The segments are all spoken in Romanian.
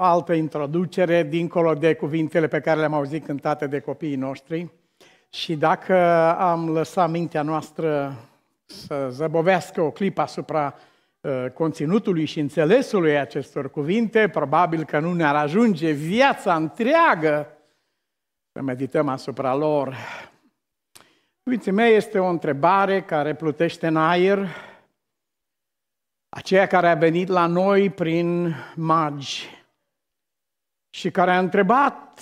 altă introducere dincolo de cuvintele pe care le-am auzit cântate de copiii noștri. Și dacă am lăsat mintea noastră să zăbovească o clipă asupra uh, conținutului și înțelesului acestor cuvinte, probabil că nu ne-ar ajunge viața întreagă să medităm asupra lor. Uite, mea este o întrebare care plutește în aer, aceea care a venit la noi prin magi, și care a întrebat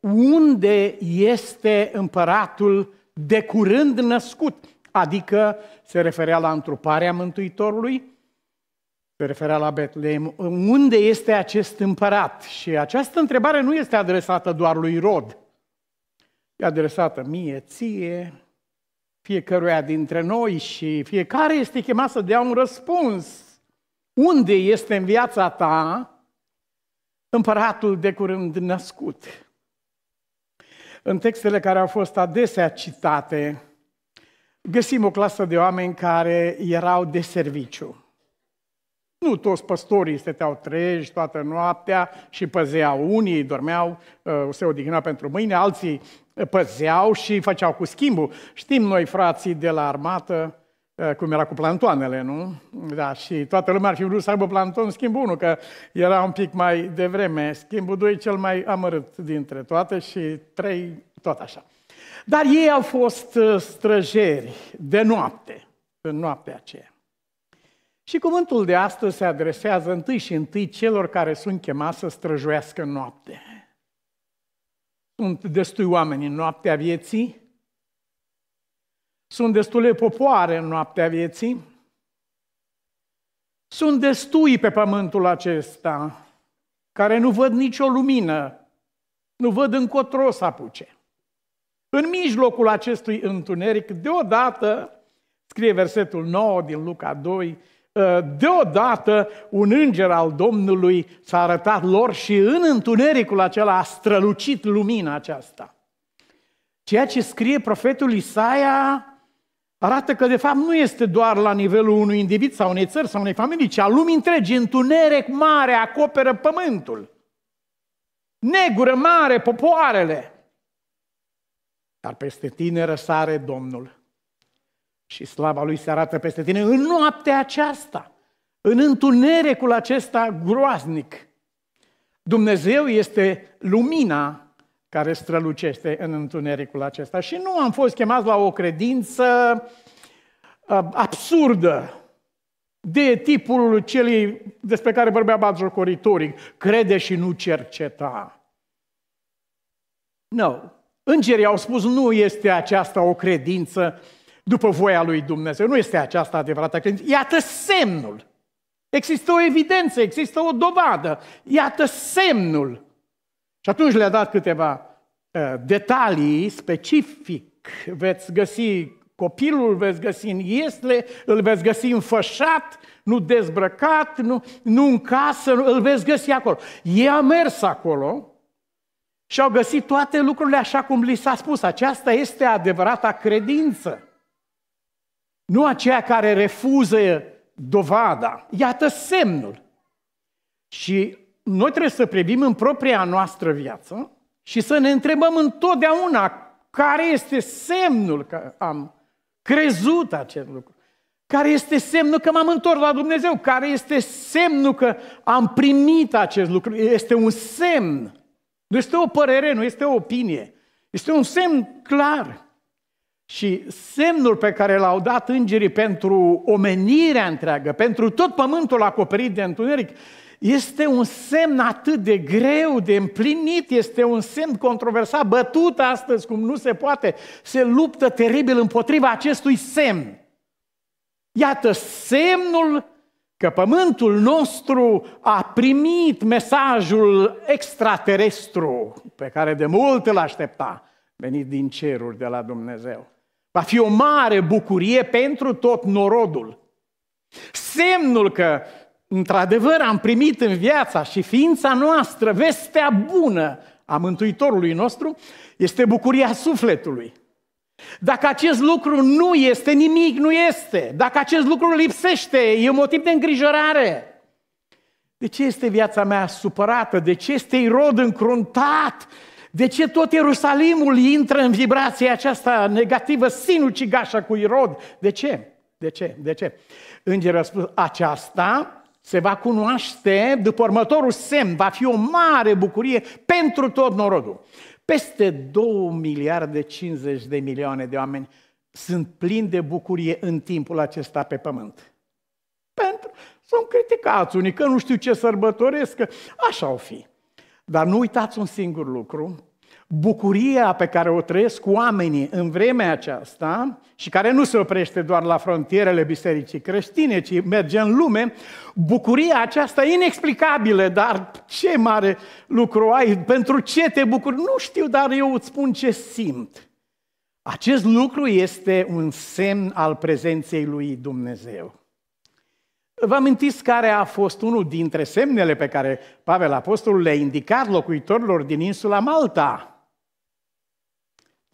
unde este împăratul de curând născut, adică se referea la întruparea Mântuitorului, se referea la Betlehem, unde este acest împărat? Și această întrebare nu este adresată doar lui Rod, e adresată mie, ție, fiecăruia dintre noi și fiecare este chemat să dea un răspuns. Unde este în viața ta Împăratul de curând născut. În textele care au fost adesea citate, găsim o clasă de oameni care erau de serviciu. Nu toți păstorii stăteau treji toată noaptea și păzeau. Unii dormeau, uh, se odihneau pentru mâine, alții păzeau și făceau cu schimbul. Știm noi, frații de la armată, cum era cu plantoanele, nu? Da, și toată lumea ar fi vrut să aibă planton, schimbul 1, că era un pic mai devreme, schimbul 2 cel mai amărât dintre toate și 3 tot așa. Dar ei au fost uh, străjeri de noapte, în noaptea aceea. Și cuvântul de astăzi se adresează întâi și întâi celor care sunt chemați să străjuiască noapte. Sunt destui oameni în noaptea vieții sunt destule popoare în noaptea vieții. Sunt destui pe pământul acesta care nu văd nicio lumină, nu văd încotro să apuce. În mijlocul acestui întuneric, deodată, scrie versetul 9 din Luca 2, ă, deodată un înger al Domnului s-a arătat lor și în întunericul acela a strălucit lumina aceasta. Ceea ce scrie profetul Isaia arată că de fapt nu este doar la nivelul unui individ sau unei țări sau unei familii, ci a lumii întregi. Întuneric mare acoperă pământul. Negură mare popoarele. Dar peste tine răsare Domnul. Și slava lui se arată peste tine în noaptea aceasta, în întunericul acesta groaznic. Dumnezeu este lumina care strălucește în întunericul acesta. Și nu am fost chemat la o credință uh, absurdă, de tipul celui despre care vorbea coritoric crede și nu cerceta. Nu. No. Îngerii au spus, nu este aceasta o credință după voia lui Dumnezeu, nu este aceasta adevărata credință. Iată semnul. Există o evidență, există o dovadă. Iată semnul și atunci le-a dat câteva ă, detalii specific. Veți găsi copilul, veți găsi în iesle, îl veți găsi înfășat, nu dezbrăcat, nu, nu în casă, îl veți găsi acolo. Ei a mers acolo și au găsit toate lucrurile așa cum li s-a spus. Aceasta este adevărata credință. Nu aceea care refuză dovada. Iată semnul. Și noi trebuie să privim în propria noastră viață și să ne întrebăm întotdeauna care este semnul că am crezut acest lucru. Care este semnul că m-am întors la Dumnezeu? Care este semnul că am primit acest lucru? Este un semn. Nu este o părere, nu este o opinie. Este un semn clar. Și semnul pe care l-au dat îngerii pentru omenirea întreagă, pentru tot pământul acoperit de întuneric, este un semn atât de greu de împlinit, este un semn controversat, bătut astăzi cum nu se poate. Se luptă teribil împotriva acestui semn. Iată semnul că pământul nostru a primit mesajul extraterestru pe care de mult îl aștepta, venit din ceruri de la Dumnezeu. Va fi o mare bucurie pentru tot norodul. Semnul că într-adevăr am primit în viața și ființa noastră vestea bună a Mântuitorului nostru, este bucuria sufletului. Dacă acest lucru nu este, nimic nu este. Dacă acest lucru lipsește, e un motiv de îngrijorare. De ce este viața mea supărată? De ce este Irod încruntat? De ce tot Ierusalimul intră în vibrația aceasta negativă, sinucigașă cu Irod? De ce? De ce? De ce? Îngerul a spus, aceasta se va cunoaște după următorul semn, va fi o mare bucurie pentru tot norodul. Peste 2 miliarde 50 de milioane de oameni sunt plini de bucurie în timpul acesta pe pământ. Pentru, sunt criticați unii că nu știu ce sărbătoresc, că așa o fi. Dar nu uitați un singur lucru, bucuria pe care o trăiesc oamenii în vremea aceasta și care nu se oprește doar la frontierele bisericii creștine, ci merge în lume, bucuria aceasta inexplicabilă, dar ce mare lucru ai, pentru ce te bucuri? Nu știu, dar eu îți spun ce simt. Acest lucru este un semn al prezenței lui Dumnezeu. Vă amintiți care a fost unul dintre semnele pe care Pavel Apostolul le-a indicat locuitorilor din insula Malta?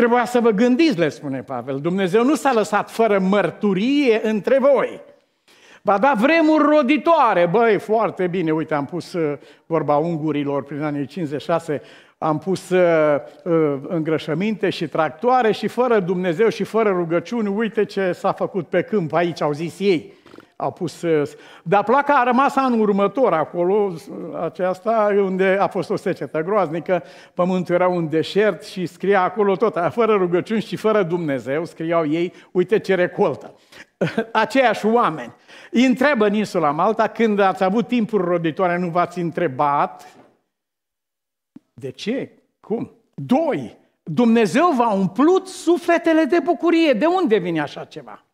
Trebuia să vă gândiți, le spune Pavel. Dumnezeu nu s-a lăsat fără mărturie între voi. Va da vremuri roditoare. Băi, foarte bine, uite, am pus uh, vorba ungurilor prin anii 56, am pus uh, uh, îngrășăminte și tractoare și fără Dumnezeu și fără rugăciuni, uite ce s-a făcut pe câmp aici, au zis ei a pus... Dar placa a rămas anul următor acolo, aceasta, unde a fost o secetă groaznică, pământul era un deșert și scria acolo tot, fără rugăciuni și fără Dumnezeu, scriau ei, uite ce recoltă. Aceiași oameni. Îi întreabă în insula Malta, când ați avut timpul roditoare, nu v-ați întrebat de ce? Cum? Doi, Dumnezeu v-a umplut sufletele de bucurie. De unde vine așa ceva?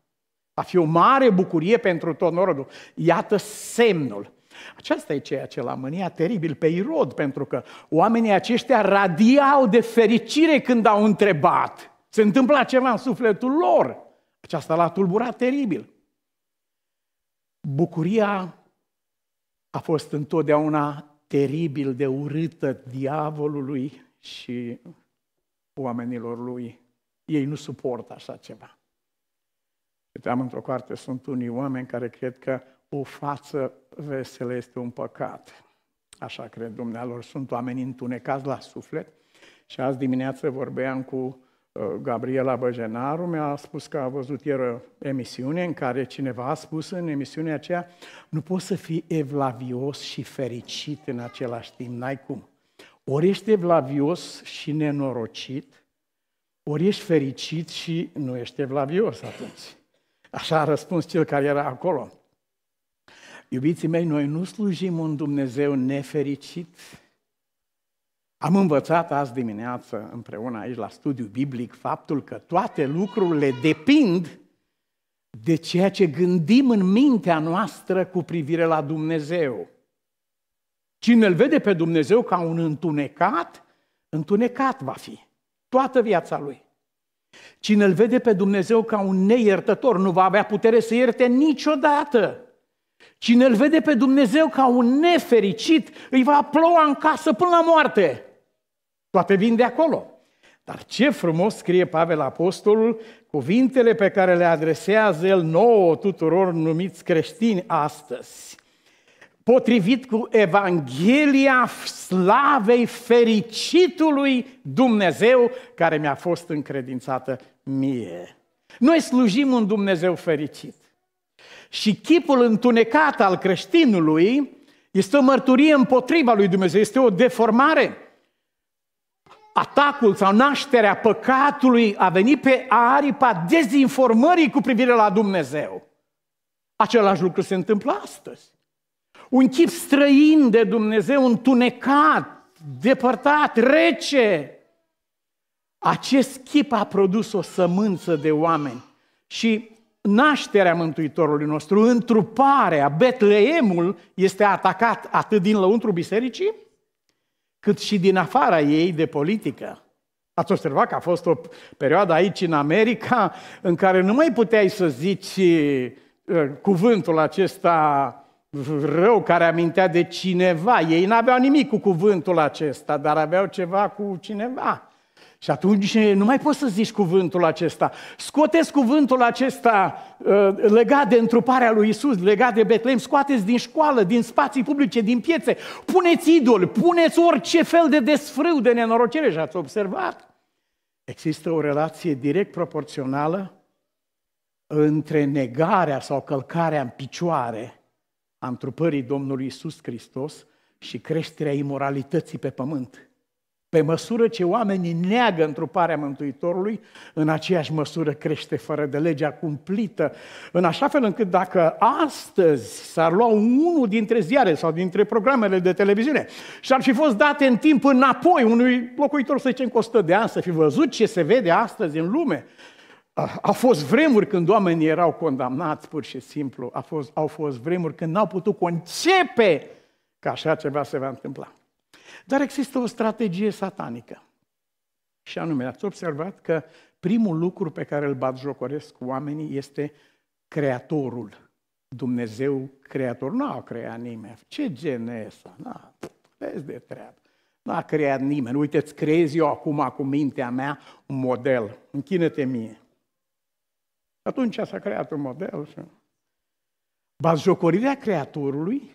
Va fi o mare bucurie pentru tot norodul. Iată semnul. Aceasta e ceea ce l-a mânia teribil pe Irod, pentru că oamenii aceștia radiau de fericire când au întrebat. Se întâmpla ceva în sufletul lor. Aceasta l-a tulburat teribil. Bucuria a fost întotdeauna teribil de urâtă diavolului și oamenilor lui. Ei nu suportă așa ceva. Citeam într-o carte, sunt unii oameni care cred că o față veselă este un păcat. Așa cred dumnealor, sunt oameni întunecați la suflet. Și azi dimineață vorbeam cu uh, Gabriela Băjenaru, mi-a spus că a văzut ieri o emisiune în care cineva a spus în emisiunea aceea nu poți să fii evlavios și fericit în același timp, n-ai cum. Ori ești evlavios și nenorocit, ori ești fericit și nu ești evlavios atunci. Așa a răspuns cel care era acolo. Iubiții mei, noi nu slujim un Dumnezeu nefericit. Am învățat azi dimineață împreună aici la studiu biblic faptul că toate lucrurile depind de ceea ce gândim în mintea noastră cu privire la Dumnezeu. Cine îl vede pe Dumnezeu ca un întunecat, întunecat va fi toată viața lui. Cine îl vede pe Dumnezeu ca un neiertător nu va avea putere să ierte niciodată. Cine îl vede pe Dumnezeu ca un nefericit îi va ploua în casă până la moarte. Toate vin de acolo. Dar ce frumos scrie Pavel Apostolul cuvintele pe care le adresează el nouă tuturor numiți creștini astăzi potrivit cu Evanghelia slavei fericitului Dumnezeu care mi-a fost încredințată mie. Noi slujim un Dumnezeu fericit. Și chipul întunecat al creștinului este o mărturie împotriva lui Dumnezeu, este o deformare. Atacul sau nașterea păcatului a venit pe aripa dezinformării cu privire la Dumnezeu. Același lucru se întâmplă astăzi un chip străin de Dumnezeu, întunecat, depărtat, rece. Acest chip a produs o sămânță de oameni și nașterea Mântuitorului nostru, întruparea, Betleemul este atacat atât din lăuntru bisericii, cât și din afara ei de politică. Ați observat că a fost o perioadă aici în America în care nu mai puteai să zici uh, cuvântul acesta rău care amintea de cineva. Ei n-aveau nimic cu cuvântul acesta, dar aveau ceva cu cineva. Și atunci nu mai poți să zici cuvântul acesta. Scoteți cuvântul acesta uh, legat de întruparea lui Isus, legat de Betlehem, scoateți din școală, din spații publice, din piețe, puneți idol, puneți orice fel de desfrâu, de nenorocire și ați observat. Există o relație direct proporțională între negarea sau călcarea în picioare a întrupării Domnului Isus Hristos și creșterea imoralității pe pământ. Pe măsură ce oamenii neagă întruparea Mântuitorului, în aceeași măsură crește fără de legea cumplită, în așa fel încât dacă astăzi s-ar lua unul dintre ziare sau dintre programele de televiziune și ar fi fost date în timp înapoi unui locuitor, să zicem, cu 100 de ani, să fi văzut ce se vede astăzi în lume, a fost vremuri când oamenii erau condamnați pur și simplu, a fost, au fost vremuri când n-au putut concepe că așa ceva se va întâmpla. Dar există o strategie satanică. Și anume, ați observat că primul lucru pe care îl cu oamenii este creatorul. Dumnezeu creator. Nu a creat nimeni. Ce gen e ăsta? Na, vezi de treabă. Nu a creat nimeni. Uite, îți creez eu acum cu mintea mea un model. Închină-te mie. Atunci s-a creat un model. Bazjocorirea Creatorului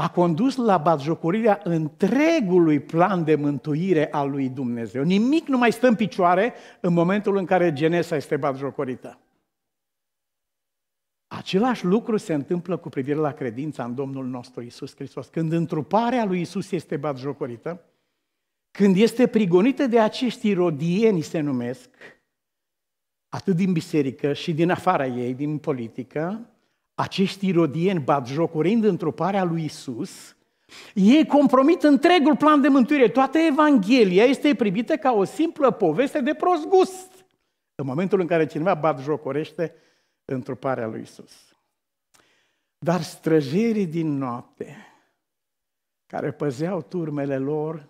a condus la bazjocorirea întregului plan de mântuire al lui Dumnezeu. Nimic nu mai stă în picioare în momentul în care Genesa este bazjocorită. Același lucru se întâmplă cu privire la credința în Domnul nostru Isus Hristos. Când întruparea lui Isus este bazjocorită, când este prigonită de acești irodieni, se numesc, atât din biserică și din afara ei, din politică, acești irodieni batjocorind întruparea lui Isus, ei compromit întregul plan de mântuire. Toată Evanghelia este privită ca o simplă poveste de prost gust. În momentul în care cineva bat batjocorește întruparea lui Isus. Dar străjerii din noapte, care păzeau turmele lor,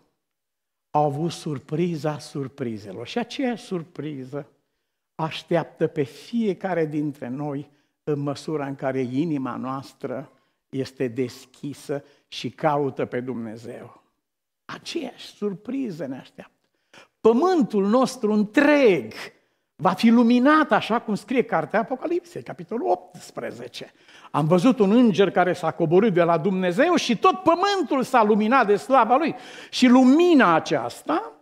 au avut surpriza surprizelor. Și aceeași surpriză așteaptă pe fiecare dintre noi în măsura în care inima noastră este deschisă și caută pe Dumnezeu. Aceeași surpriză ne așteaptă. Pământul nostru întreg va fi luminat, așa cum scrie cartea Apocalipsei, capitolul 18. Am văzut un înger care s-a coborât de la Dumnezeu și tot pământul s-a luminat de slava lui. Și lumina aceasta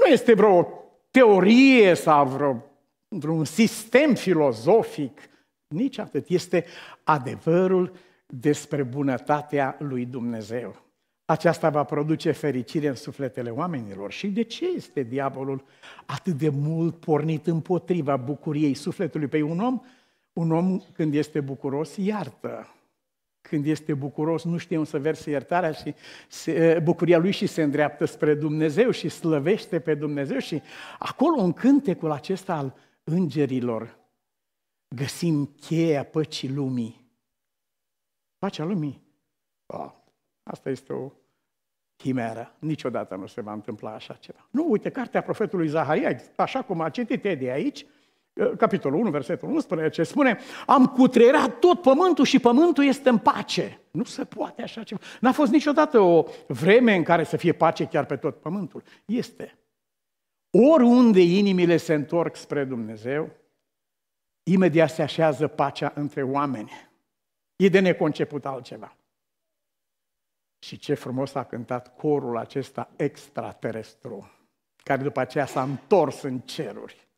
nu este vreo teorie sau vreo într-un sistem filozofic, nici atât. Este adevărul despre bunătatea lui Dumnezeu. Aceasta va produce fericire în sufletele oamenilor. Și de ce este diavolul atât de mult pornit împotriva bucuriei sufletului? Pe păi un om, un om când este bucuros, iartă. Când este bucuros, nu știe să verse iertarea și se, bucuria lui și se îndreaptă spre Dumnezeu și slăvește pe Dumnezeu. Și acolo, în cântecul acesta al îngerilor găsim cheia păcii lumii. Pacea lumii? Oh, asta este o chimeră. Niciodată nu se va întâmpla așa ceva. Nu, uite, cartea profetului Zaharia, așa cum a citit de aici, eh, capitolul 1, versetul 1, spune spune: Am cutrerat tot pământul și pământul este în pace. Nu se poate așa ceva. N-a fost niciodată o vreme în care să fie pace chiar pe tot pământul. Este Oriunde inimile se întorc spre Dumnezeu, imediat se așează pacea între oameni. E de neconceput altceva. Și ce frumos a cântat corul acesta extraterestru, care după aceea s-a întors în ceruri.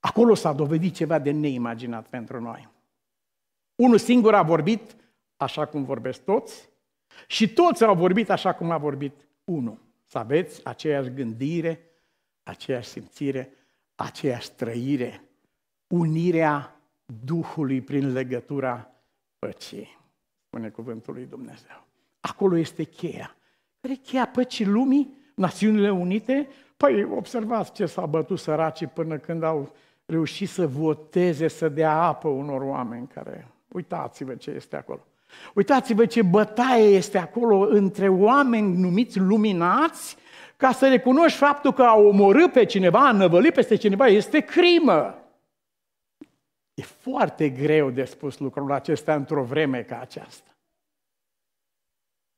Acolo s-a dovedit ceva de neimaginat pentru noi. Unul singur a vorbit așa cum vorbesc toți și toți au vorbit așa cum a vorbit unul. Să aveți aceeași gândire, aceeași simțire, aceeași trăire, unirea Duhului prin legătura păcii, spune cuvântul lui Dumnezeu. Acolo este cheia. Care e cheia păcii lumii? Națiunile Unite? Păi observați ce s-a bătut săracii până când au reușit să voteze, să dea apă unor oameni care... Uitați-vă ce este acolo. Uitați-vă ce bătaie este acolo între oameni numiți luminați ca să recunoști faptul că a omorât pe cineva, a năvălit peste cineva, este crimă. E foarte greu de spus lucrul acesta într-o vreme ca aceasta.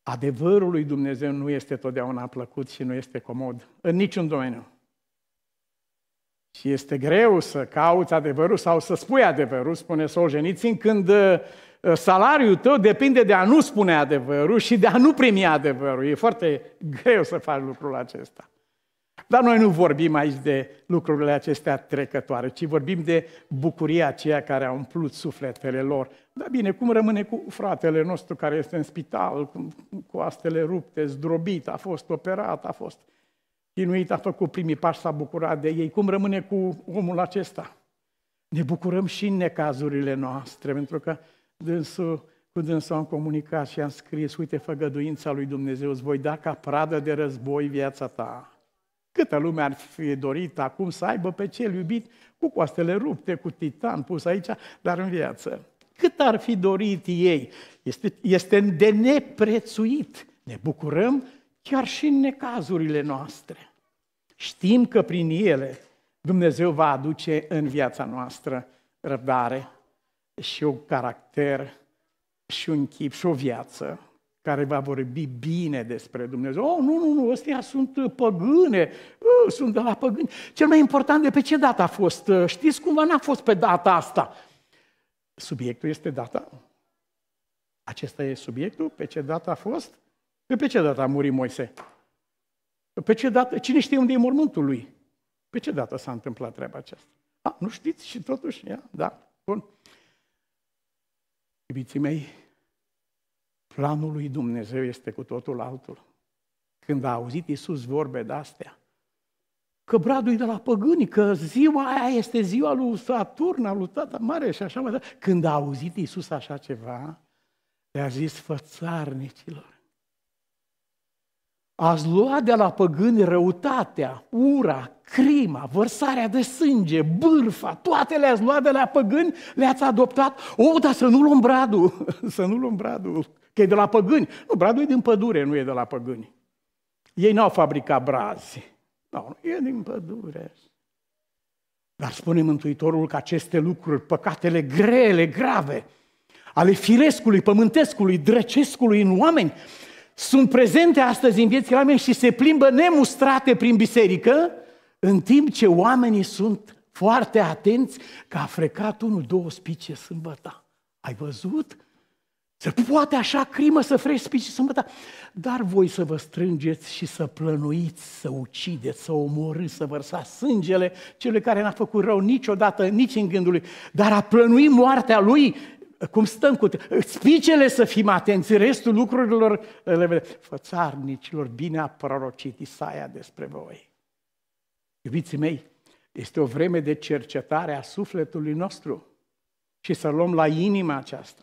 Adevărul lui Dumnezeu nu este totdeauna plăcut și nu este comod, în niciun domeniu. Și este greu să cauți adevărul sau să spui adevărul, spune Solgenițin, când Eh, salariul tău depinde de a nu spune adevărul și de a nu primi adevărul. E foarte greu să faci lucrul acesta. Dar noi nu vorbim aici de lucrurile acestea trecătoare, ci vorbim de bucuria aceea care a umplut sufletele lor. Dar bine, cum rămâne cu fratele nostru care este în spital, cu, coastele astele rupte, zdrobit, a fost operat, a fost chinuit, a făcut primii pași, s-a bucurat de ei. Cum rămâne cu omul acesta? Ne bucurăm și în necazurile noastre, pentru că dânsul, cu dânsul am comunicat și am scris, uite, făgăduința lui Dumnezeu, îți voi da ca pradă de război viața ta. Câtă lume ar fi dorit acum să aibă pe cel iubit cu coastele rupte, cu titan pus aici, dar în viață. Cât ar fi dorit ei? Este, este de neprețuit. Ne bucurăm chiar și în necazurile noastre. Știm că prin ele Dumnezeu va aduce în viața noastră răbdare, și un caracter și un chip și o viață care va vorbi bine despre Dumnezeu. Oh, nu, nu, nu, ăstea sunt uh, păgâne, uh, sunt de la păgâni. Cel mai important de pe ce dată a fost? Uh, știți cumva n-a fost pe data asta. Subiectul este data. Acesta e subiectul, pe ce dată a fost? Pe, pe ce dată a murit Moise? Pe ce dată? Cine știe unde e mormântul lui? Pe ce dată s-a întâmplat treaba aceasta? A, ah, nu știți și totuși? Ia, da, bun. Iubiții mei, planul lui Dumnezeu este cu totul altul. Când a auzit Iisus vorbe de-astea, că bradul e de la păgâni, că ziua aia este ziua lui Saturn, a lui Tata Mare și așa mai departe. Când a auzit Iisus așa ceva, le-a zis fățarnicilor, Ați luat de la păgâni răutatea, ura, crima, vărsarea de sânge, bârfa, toate le-ați luat de la păgâni, le-ați adoptat. O, oh, dar să nu luăm bradul, să nu luăm bradul, că e de la păgâni. Nu, bradul e din pădure, nu e de la păgâni. Ei n-au fabricat brazi. Nu, no, e din pădure. Dar spune Mântuitorul că aceste lucruri, păcatele grele, grave, ale firescului, pământescului, drăcescului în oameni, sunt prezente astăzi în viețile oamenilor și se plimbă nemustrate prin biserică, în timp ce oamenii sunt foarte atenți că a frecat unul, două spice sâmbătă. Ai văzut? Se poate așa crimă să frești spice sâmbătă. Dar voi să vă strângeți și să plănuiți, să ucideți, să omorâți, să vărsați sângele celui care n-a făcut rău niciodată, nici în gândul lui. Dar a plănui moartea lui cum stăm cu spicele să fim atenți, restul lucrurilor eh, le vede. Fățarnicilor, bine a prorocit Isaia despre voi. Iubiții mei, este o vreme de cercetare a sufletului nostru și să luăm la inima aceasta.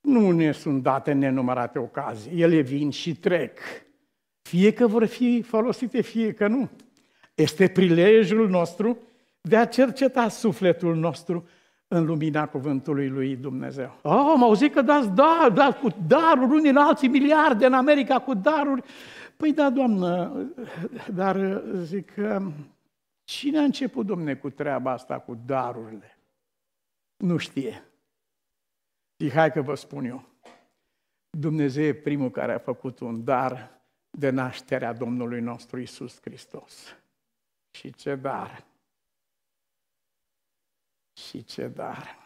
Nu ne sunt date nenumărate ocazii, ele vin și trec. Fie că vor fi folosite, fie că nu. Este prilejul nostru de a cerceta sufletul nostru în lumina cuvântului lui Dumnezeu. Oh, m-au zis că dați dar, dați cu daruri unii la alții, miliarde în America cu daruri. Păi da, doamnă, dar zic că cine a început, domne, cu treaba asta, cu darurile? Nu știe. Zic, hai că vă spun eu. Dumnezeu e primul care a făcut un dar de nașterea Domnului nostru Isus Hristos. Și ce dar! Și ce dar!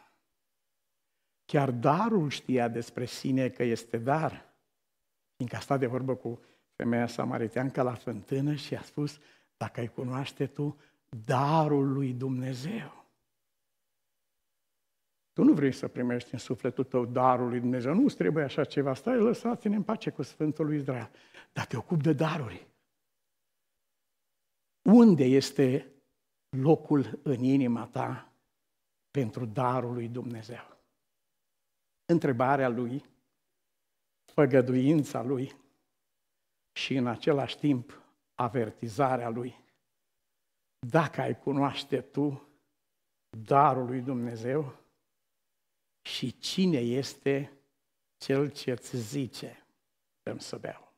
Chiar darul știa despre sine că este dar, fiindcă a stat de vorbă cu femeia samariteancă la fântână și a spus, dacă ai cunoaște tu darul lui Dumnezeu. Tu nu vrei să primești în sufletul tău darul lui Dumnezeu, nu trebuie așa ceva, stai, lăsați-ne în pace cu Sfântul lui Israel. Dar te ocupi de daruri. Unde este locul în inima ta pentru darul lui Dumnezeu. Întrebarea lui, făgăduința lui și în același timp avertizarea lui. Dacă ai cunoaște tu darul lui Dumnezeu și cine este cel ce îți zice, să să beau.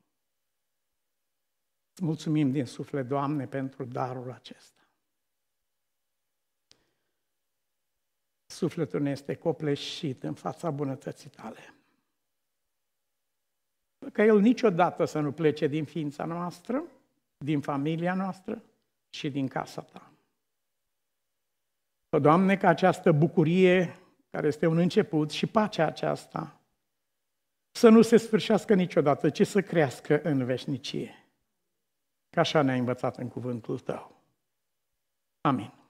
mulțumim din suflet, Doamne, pentru darul acesta. Sufletul ne este copleșit în fața bunătății tale. Că El niciodată să nu plece din ființa noastră, din familia noastră și din casa ta. Că, Doamne, că această bucurie care este un început și pacea aceasta să nu se sfârșească niciodată, ci să crească în veșnicie. Că așa ne-a învățat în cuvântul tău. Amin.